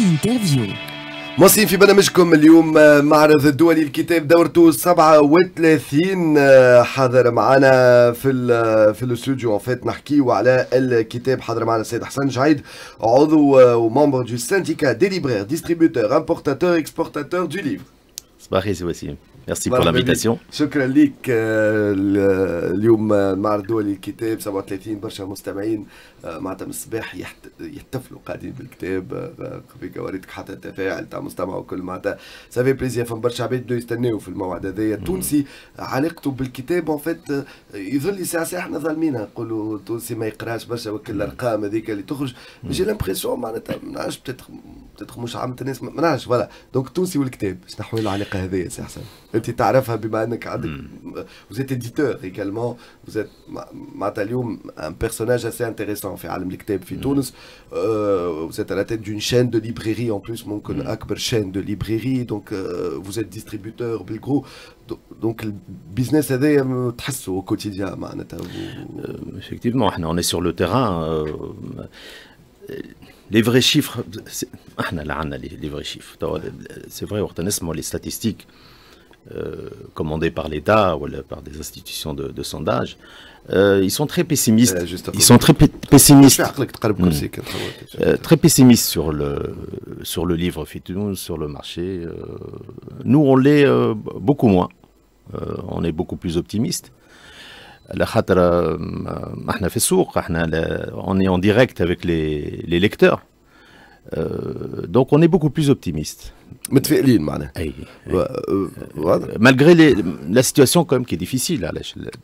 انترفيو مواصلين في برنامجكم اليوم آه، معرض الدولي الكتاب دورته 37 آه، حاضر معنا في ال آه، في الاستوديو فات نحكيو على الكتاب حاضر معنا السيد حسن جعيد عضو وممبر دو سانتيكا دي ليبرير ديستريبيوتور امبورتاتور اكسبورتاتور دو ليفر صباحي وسيم ميرسي بور لانفيتاسيون شكرا لك اليوم المعرض الدولي للكتاب 37 برشا مستمعين معناتها من الصباح يحتفلوا قاعدين بالكتاب وريتك حتى التفاعل تاع مستمع وكل معناتها سافي بليزير فما برشا عباد بدو يستناو في الموعد هذايا التونسي علاقته بالكتاب اون فيت يظل ساعه ساعه احنا ظالمينها نقولوا التونسي ما يقراش برشا وكل الارقام هذيك اللي تخرج جي لامبرسيون معناتها ما نعرفش بتدخل مش عامة الناس ما نعرفش فوالا دونك التونسي والكتاب شنو حول العلاقه Hmm. vous êtes éditeur également vous êtes un personnage assez intéressant hmm. euh, vous êtes à la tête d'une chaîne de librairie en plus ممكن grande hmm. chaîne de librairie donc euh, vous êtes distributeur donc le business هذايا تحسه euh, au quotidien effectivement on est sur le terrain les vrais chiffres, on vrai, ah, les vrais commandées C'est vrai, les statistiques euh, par l'État ou par des institutions de, sondage, euh, ils sont très pessimistes. Euh, ils sont très pessimistes. Hmm. très pessimistes sur le, sur le livre Fitoun, sur le marché. nous, on l'est beaucoup moins. on est beaucoup plus optimiste. La chater, euh, on est en direct avec les lecteurs, euh, donc on est beaucoup plus optimiste. Mais tu fais Malgré la situation quand même qui est difficile, hein,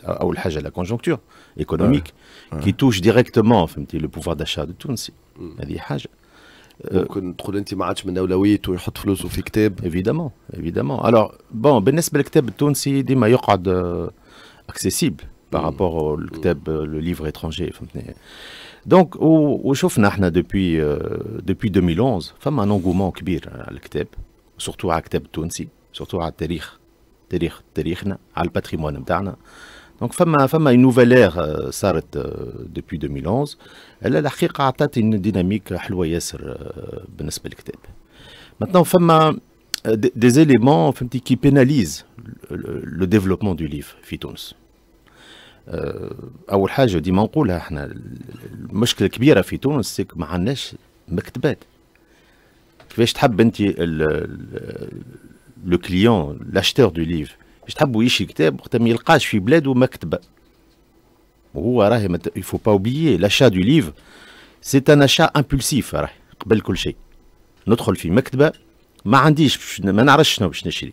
la ou la conjoncture économique qui touche directement, enfin, le pouvoir d'achat du Tunis. Ça mm. dit la chose. Tu connais ton avec tu mets de l'olive, tu y putes de philosophie, évidemment, Alors bon, ben, ce bel de Tunis, c'est des moyens qu'ad accessibles par mm. rapport au euh, le livre étranger. Donc, au Chofna, depuis, euh, depuis 2011, femme un engouement kbir à euh, l'Ktab, surtout à l'Ktab Tounsi, surtout à Tarikh, Tarikh, à patrimoine d'Arna. Donc, femme, a une nouvelle ère s'arrête depuis 2011. Elle a la une dynamique حلوة ياسر بالنسبة للكتاب. Maintenant, femme des éléments qui pénalisent le, développement du livre, Fitouns. آه، اول حاجه ديما نقولها احنا المشكله الكبيره في تونس سيك ما عندناش مكتبات كيفاش تحب انت لو كليون لاشتور دو ليف باش تحبوا يشري كتاب وقت ما يلقاش في بلاده مكتبه وهو راهي مت... يفو با اوبليي لاشا دو ليف سي ان اشا امبولسيف راهي قبل كل شيء ندخل في مكتبه ما عنديش ما نعرفش شنو باش نشري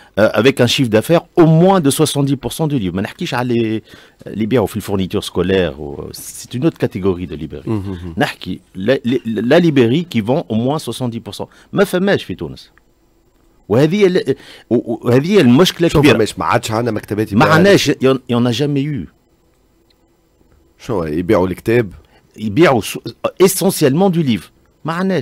Euh, avec un chiffre d'affaires au moins de 70% du livre. Euh, les, les libéraux, ou les fournitures scolaires, euh, c'est une autre catégorie de librairie. Hum, hum, hum. la, la, qui vend au moins 70%. ما فماش Où a وهذه وهذه المشكله كبيره essentiellement du livre ما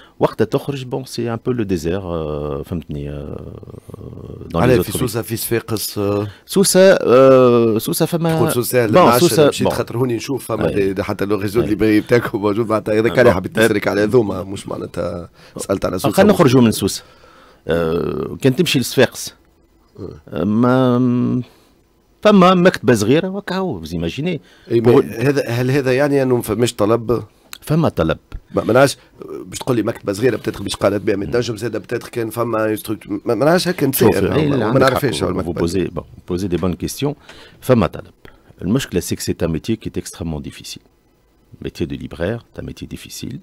وقتها تخرج بون سي ان بو لو ديزير فهمتني دون euh، لي في سوسه في صفاقس آه. سوسه آه، سوسه فما تقول سوسه لا سوسه مشيت خاطر هوني نشوف فما حتى لو ريزو اللي بتاعكم موجود معناتها هذاك اللي حبيت تسرك على ذوما مش معناتها سالت على سوسه خلينا نخرجوا من سوسه آه، كان تمشي لصفاقس ما فما مكتبه صغيره وكا هو زيماجيني هذا هل هذا يعني انه ما فماش طلب Femme Matalab. Je crois que femme que c'est un métier qui est extrêmement difficile. Métier de libraire, c'est un métier difficile.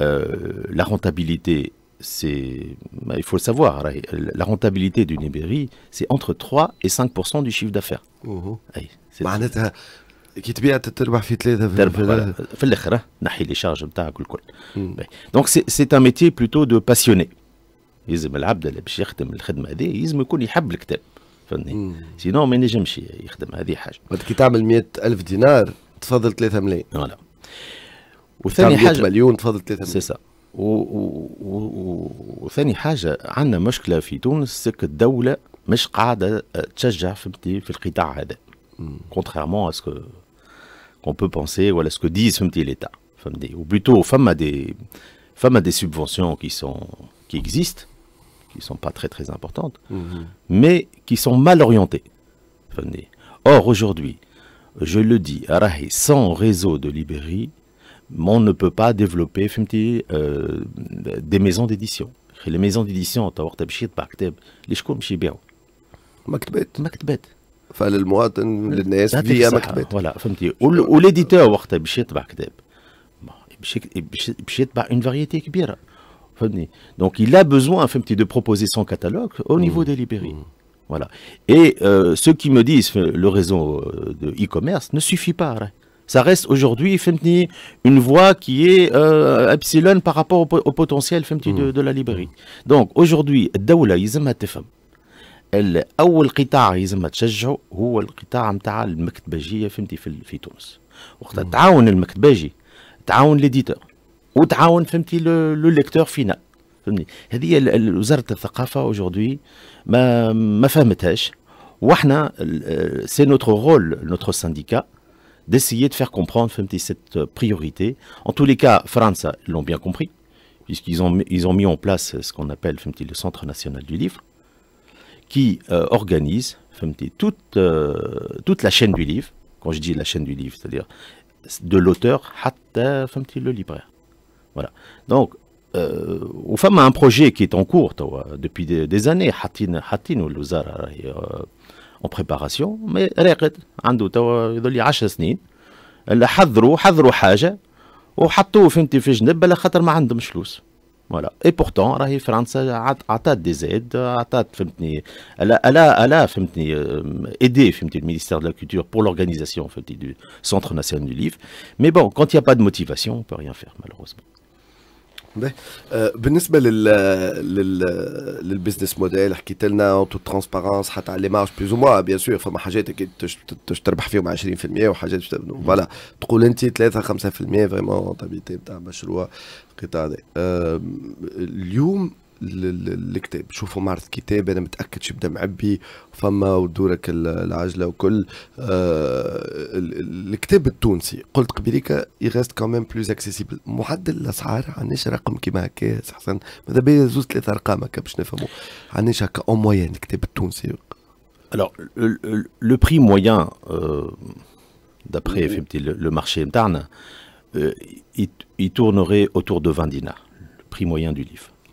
Euh, la rentabilité, c'est... Il faut le savoir, la rentabilité d'une librairie, c'est entre 3 et 5 du chiffre d'affaires. Mmh c'est كي تبيع تربح في ثلاثه في في, في الاخر نحي لي شارج نتاعك الكل دونك سي ان ميتي بلوتو دو باسيوني يلزم العبد اللي باش يخدم الخدمه هذه يلزم يكون يحب الكتاب فهمتني سينو ما ينجمش يخدم هذه حاجه كي تعمل 100000 دينار تفضل 3 ملايين فوالا وثاني حاجه مليون تفضل 3 ملايين سي وثاني حاجه عندنا مشكله في تونس سك الدوله مش قاعده تشجع فهمتني في القطاع هذا كونتريرمون اسكو qu'on peut penser, voilà ce que dit l'État, ou plutôt femme a des femmes a des subventions qui sont qui existent, qui sont pas très très importantes, mhm. mais qui sont mal orientées. Or aujourd'hui, je le dis, sans réseau de librairie, on ne peut pas développer euh, des maisons d'édition. Les maisons d'édition, tu as par les ou l'éditeur, il a besoin de proposer son catalogue au mm. niveau des librairies mm. Voilà. Et euh, ceux qui me disent le réseau euh, de e-commerce ne suffit pas. Ça reste aujourd'hui une voie qui est euh, epsilon par rapport au, potentiel de, mm. de, la librairie. Donc aujourd'hui, Daoula, ils aiment اول قطاع يلزم تشجعه هو القطاع نتاع المكتبجيه فهمتي في, في تونس وقتها تعاون المكتبجي تعاون ليديتور وتعاون فهمتي لو ليكتور فينا فهمتي هذه وزاره الثقافه اجوردي ما ما فهمتهاش واحنا سي نوتر رول نوتر سانديكا d'essayer de faire comprendre cette priorité. En tous les cas, France l'ont bien compris, puisqu'ils ont, ils ont mis en place ce qu'on appelle le Centre national du livre. qui euh, organise toute, euh, toute la chaîne du livre. Quand je dis la chaîne du livre, c'est-à-dire de l'auteur le libraire. Voilà. Donc, euh, a un projet qui est en cours depuis des, années. ou euh, en préparation, mais il a 10 et pourtant, la France a des aides, elle a euh، aidé le ministère de la Culture pour l'organisation du Centre National du Livre, mais bon, quand il n'y a pas de motivation, on ne peut rien faire malheureusement. Euh, بالنسبه لل لل للبزنس موديل حكيت لنا تو ترونسبارونس حتى لي مارج بلوز موا بيان سور فما حاجات اكيد تش تربح فيهم 20% وحاجات فوالا تقول انت 3 5% فريمون رونتابيلتي نتاع مشروع القطاع هذا euh, اليوم الكتاب شوفوا معرض كتاب انا متاكد شبدا معبي فما ودورك العجله وكل آه الكتاب التونسي قلت قبيليك يغاست كمان بلوز اكسيسيبل معدل الاسعار عندناش رقم كيما هكا حسن ماذا بيا زوز ثلاثه ارقام هكا باش نفهموا عندناش هكا او موين الكتاب التونسي Alors, le, le, le prix moyen, euh, d'après oui. le, اوتور دو interne, euh, il, il, tournerait autour 20 dinars, le prix moyen du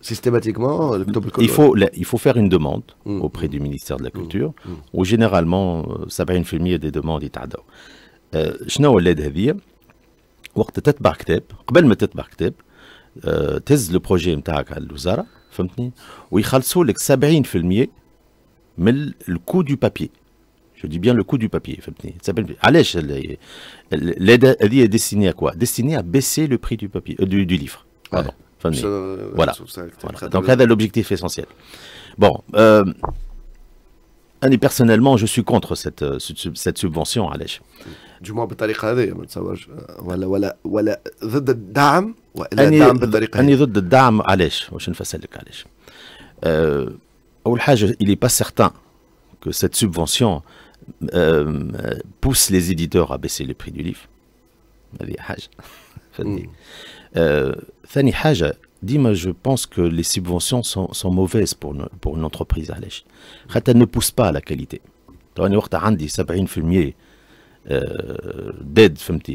Systématiquement, il faut, il faut faire une demande mm. auprès du ministère de la mm. Culture, mm. où généralement, ça va une famille des demandes. شنو ولاد هذه وقت تتبع كتاب قبل ما تتبع كتاب تهز بروجي نتاعك على الوزاره فهمتني ويخلصوا لك 70% من الكو دو بابي جو دي بيان لو كو دو بابي فهمتني علاش هذه ديستيني à quoi ديستيني à baisser le prix du papier euh, du, du livre pardon Fin de euh, voilà. voilà. Donc là, l'objectif essentiel. Bon, euh, personnellement, je suis contre cette, euh, cette subvention, علاش Du moins, هذه ما نتصورش Voilà, voilà, voilà, ضد الدعم ولا أني الدعم بالطريقه اني ضد الدعم علاش واش نفسر لك علاش أه اول حاجه il est pas certain que cette subvention euh, euh, pousse les éditeurs à baisser les prix du livre هذه حاجه Fanny, mm. euh, Haja, dis-moi, je pense que les subventions sont, mauvaises pour, pour une entreprise, Alèche. Ça ne pousse pas à la qualité. Tu as euh, à tu as dit, tu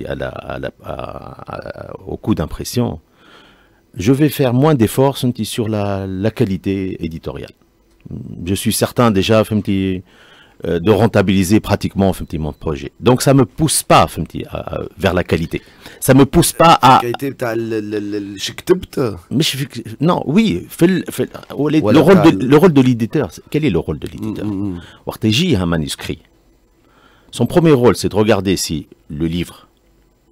as d'aide au coût d'impression. Je vais faire moins d'efforts sur la, qualité éditoriale. Je suis certain déjà, euh, de rentabiliser pratiquement effectivement projet. Donc ça me pousse pas vers la qualité. Ça me pousse pas à non, oui, le rôle de le rôle de l'éditeur, quel est le rôle de l'éditeur mm, mm, mm. Ortegi a un manuscrit. Son premier rôle, c'est de regarder si le livre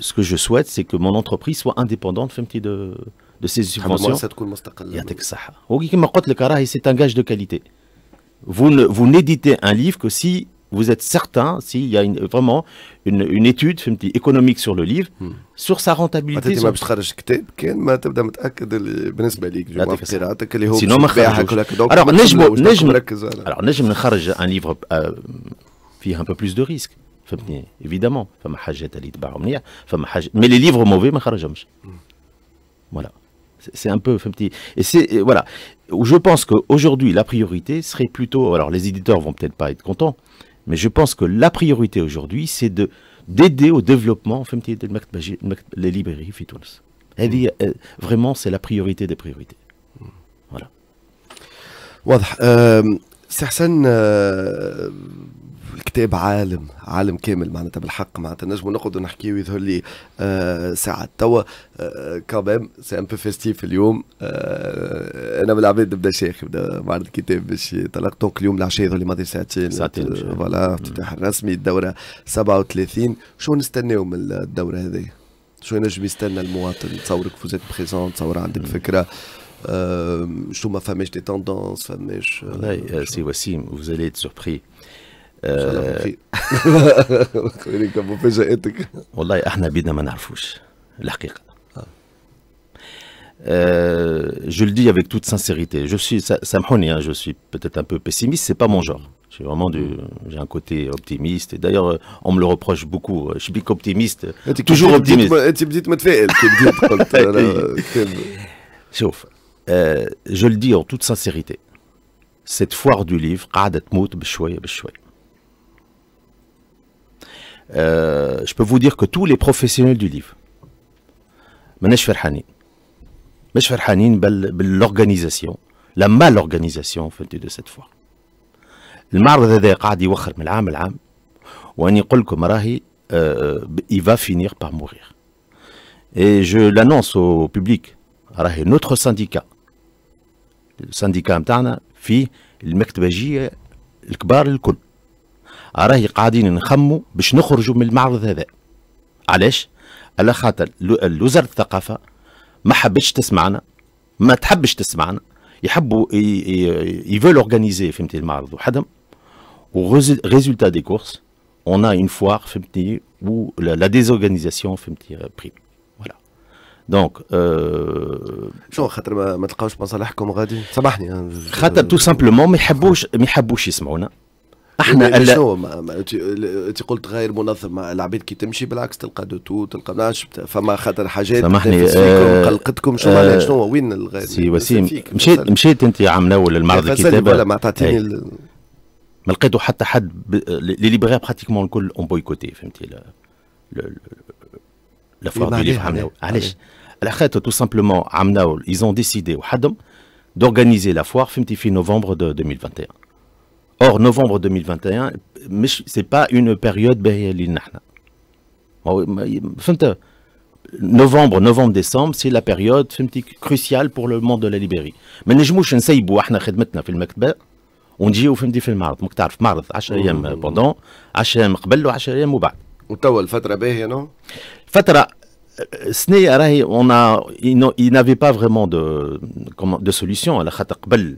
Ce que je souhaite, c'est que mon entreprise soit indépendante de ces subventions. C'est un gage de qualité. Vous n'éditez un livre que si vous êtes certain, s'il y a vraiment une, étude économique sur le livre, hmm. sur sa rentabilité. Sinon, alors, نجم, un livre qui euh, a un peu plus de risques. évidemment. Mais les livres mauvais, je مليح فما pas مي C'est un peu, et c'est voilà. Je pense qu'aujourd'hui, la priorité serait plutôt. Alors, les éditeurs vont peut-être pas être contents, mais je pense que la priorité aujourd'hui, c'est d'aider au développement les librairies Tunis. Mm. Euh, vraiment c'est la priorité des priorités. Mm. Voilà. Euh, c'est الكتاب عالم عالم كامل معناتها بالحق معناتها نجمو نقعدو نحكي ويظهر لي آه ساعات توا آه كابام سي ان بو فيستيف اليوم آه انا بالعباد نبدا شيخ نبدا معرض الكتاب باش يطلق دونك اليوم العشاء يظهر لي ماضي ساعتين ساعتين فوالا افتتاح الرسمي الدوره 37 شو نستناو من الدوره هذه شو ينجم يستنى المواطن تصورك فوزيت بريزون تصور عندك فكره Euh, je trouve ma femme, des tendances, femme, je... Voilà, c'est Wassim, vous allez être surpris. je le dis avec toute sincérité. Je suis, ça, hein، je suis peut-être un peu pessimiste, c'est pas mon genre. J'ai vraiment du, j'ai un côté optimiste. Et d'ailleurs, on me le reproche beaucoup. Je suis optimiste, toujours optimiste. Euh, euh, je le dis en toute sincérité. Cette foire du livre, قاعدة تموت euh, je peux vous dire que tous les professionnels du livre, Manesh Ferhani, l'organisation, la malorganisation en de cette fois. Le marre de il est euh, euh, il va finir par mourir. Et je l'annonce au public, notre syndicat, le syndicat Amtana, fait le mec de Bajie, le Kbar, le راهي قاعدين نخموا باش نخرجوا من المعرض هذا علاش على خاطر وزاره الثقافه ما حبتش تسمعنا ما تحبش تسمعنا يحبوا يفول اورغانيزي فهمتي المعرض وحدهم وغيزولتا دي كورس اون ا اون فوار فهمتي و لا ديزورغانيزاسيون فهمتي فوالا دونك شو خاطر ما تلقاوش مصالحكم غادي سامحني خاطر تو سامبلومون ما يحبوش ما يحبوش يسمعونا احنا ألا شنو انت قلت غير منظم العباد كي تمشي بالعكس تلقى دوتو تلقى ناش فما خاطر حاجات سامحني آه قلقتكم شنو آه شنو وين الغير سي وسيم مشيت مشيت انت يا عم نول المعرض الكتابه ولا ما تعطيني إيه. ما لقيتو حتى حد ب... لي ليبرير براتيكمون الكل اون بويكوتي فهمتي لا لا فور دو ليف عم نول علاش على خاطر تو سامبلومون عم نول ايزون ديسيدي وحدهم دورغانيزي لا فوار فهمتي في نوفمبر 2021 Or, novembre 2021, ce n'est pas une période novembre, novembre, décembre, c'est la période cruciale pour le monde de la librairie. Mais nous ne نسيبوا احنا خدمتنا في المكتبه ونجيو فهمتي في المعرض ماك تعرف معرض 10 jours بوندون 10 ايام قبل 10 ايام وبعد. وتوا الفتره باهيه نو؟ فتره سنية راهي on a il n'avait pas vraiment de comment de solution على خاطر قبل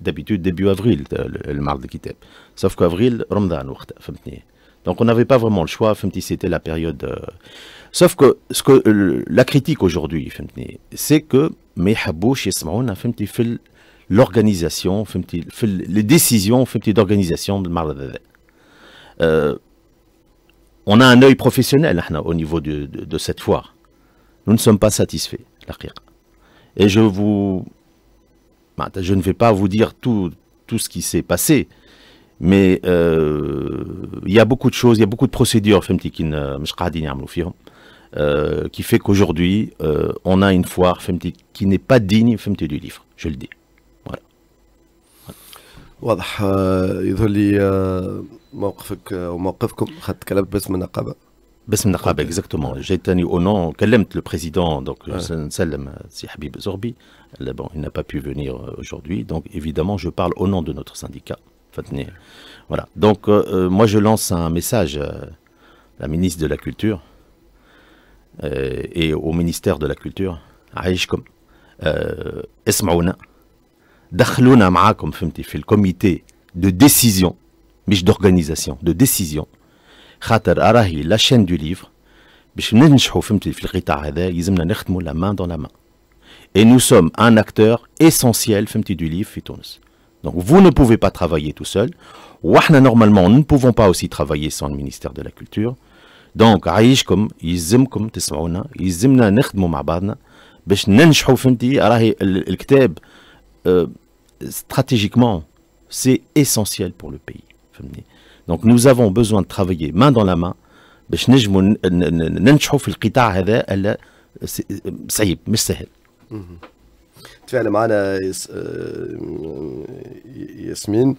d'habitude début avril euh, le, mardi qui kitab sauf qu'avril Ramadan donc on n'avait pas vraiment le choix c'était la période euh, sauf que ce que la critique aujourd'hui c'est que mes habouch fait l'organisation les décisions d'organisation de euh, on a un œil professionnel hein, au niveau de, cette foire nous ne sommes pas satisfaits et je vous bah, je ne vais pas vous dire tout, ce qui s'est passé, mais euh, il y a beaucoup de choses, il y a beaucoup de procédures euh, hein, euh, qui fait qu'aujourd'hui, on a une foire qui n'est pas digne du livre, je le dis. Exactement. J'ai été au nom, nom le président président président, Salem bon il n'a pas pu venir euh, aujourd'hui donc évidemment je parle au nom de notre syndicat voilà donc euh, euh, moi je lance un message à la ministre de la culture et au ministère de la culture comme euh, اسمعونا دخلونا معاكم le comité de décision mais d'organisation de décision خاطر اراهي la شين du livre, باش ننجحوا فهمتي في القطاع هذا يلزمنا نخدموا la main dans la main. Et nous sommes un acteur essentiel du livre Fitounes. Donc vous ne pouvez pas travailler tout seul. Wahna, normalement, nous ne pouvons pas aussi travailler sans le ministère de la Culture. Donc, comme Izimkum, Tesmauna, Izimna Nechdmo Mabadna, Besh Nenchou Femti, Arahi livre, stratégiquement, c'est essentiel pour le pays. دونك نو افون بوزوان ترافايي مان دون لا مان باش نجموا ننجحوا في القطاع هذا صعيب مش سهل تفاعل معنا آه، ياسمين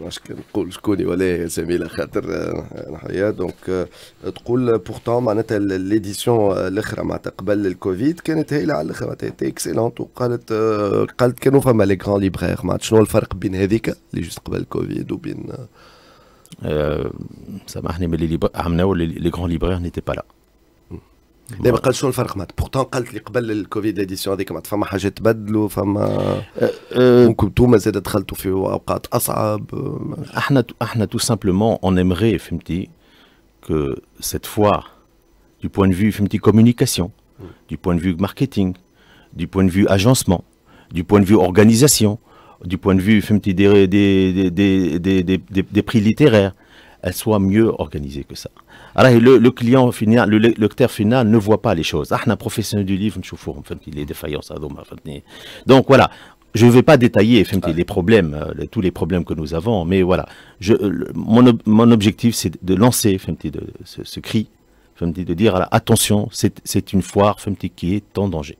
مش نقول شكوني ولا زميله خاطر آه، نحيا دونك آه، تقول بورتون معناتها ليديسيون الاخرى معناتها قبل الكوفيد كانت هايله على الاخر معناتها اكسلونت وقالت قالت كانوا فما لي كران ليبرير معناتها شنو الفرق بين هذيك اللي جوست قبل الكوفيد وبين ça m'a ah mais les les grands libraires n'étaient pas là. Pourtant, quand l'arrivée de l'édition a décomme, tu vas pas changer de nom. Donc tout, mais tu as décollé dans des moments très difficiles. Ah, nous, tout simplement, on aimerait, que cette fois, du point de vue, je communication, du point de vue marketing, du point de vue agencement, du point de vue organisation du point de vue des, des, prix littéraires, elle soit mieux organisée que ça. Alors, le, client final, le lecteur final ne voit pas les choses. Ah, un professionnel du livre, il est défaillant, ça. Donc voilà, je ne vais pas détailler les problèmes, euh, tous les problèmes que nous avons, mais voilà, euh, mon, objectif, c'est de lancer ce, ce, cri, de dire, attention, c'est une foire qui est en danger.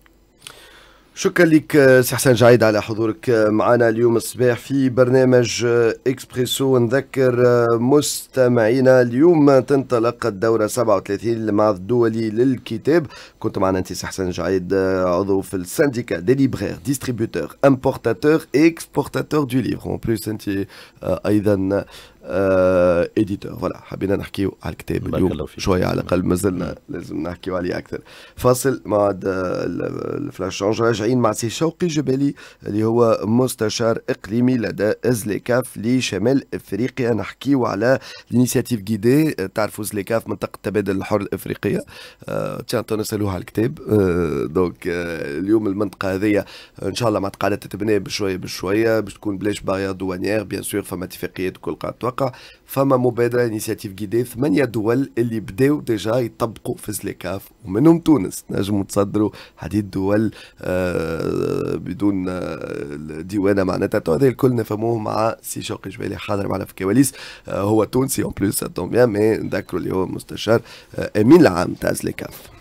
شكرا لك آه، سي حسن جعيد على حضورك آه، معنا اليوم الصباح في برنامج آه، اكسبريسو نذكر مستمعينا اليوم تنطلق الدوره 37 للمعرض الدولي للكتاب كنت معنا انت سي حسن جعيد عضو في السانديكا دي ليبرير ديستريبيوتور امبورتاتور اكسبورتاتور دو ليفر اون بليس انت ايضا اديتور آه، فوالا حبينا نحكيو على الكتاب اليوم شويه على الاقل مازلنا لازم نحكيو عليه اكثر فاصل مع الفلاش راجعين مع سي شوقي جبالي اللي هو مستشار اقليمي لدى ازليكاف لشمال افريقيا نحكيو على الانيسياتيف جيدي تعرفوا ازليكاف منطقه التبادل الحر الافريقيه آه تونس على الكتاب آه دونك آه اليوم المنطقه هذيا ان شاء الله ما تقعد تتبنى بشويه بشويه باش تكون بلاش باريا دوانيير بيان سور فما اتفاقيات كل توقع الحقيقه فما مبادره انيسياتيف كيدي ثمانيه دول اللي بداو ديجا يطبقوا في زليكاف ومنهم تونس نجموا تصدروا هذه دول آه، بدون آه، ديوانه معناتها تو هذا الكل نفهموه مع سي شوقي جبالي حاضر معنا في الكواليس آه، هو تونسي اون بليس بلوس بيان مي نذكروا اللي هو مستشار امين العام تاع زليكاف